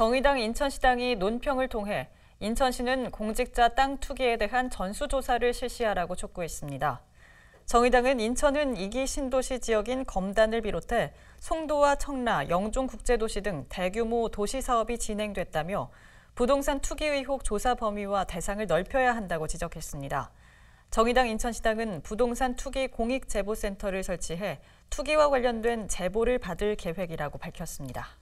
정의당 인천시당이 논평을 통해 인천시는 공직자 땅 투기에 대한 전수조사를 실시하라고 촉구했습니다. 정의당은 인천은 이기 신도시 지역인 검단을 비롯해 송도와 청라, 영종국제도시 등 대규모 도시 사업이 진행됐다며 부동산 투기 의혹 조사 범위와 대상을 넓혀야 한다고 지적했습니다. 정의당 인천시당은 부동산 투기 공익제보센터를 설치해 투기와 관련된 제보를 받을 계획이라고 밝혔습니다.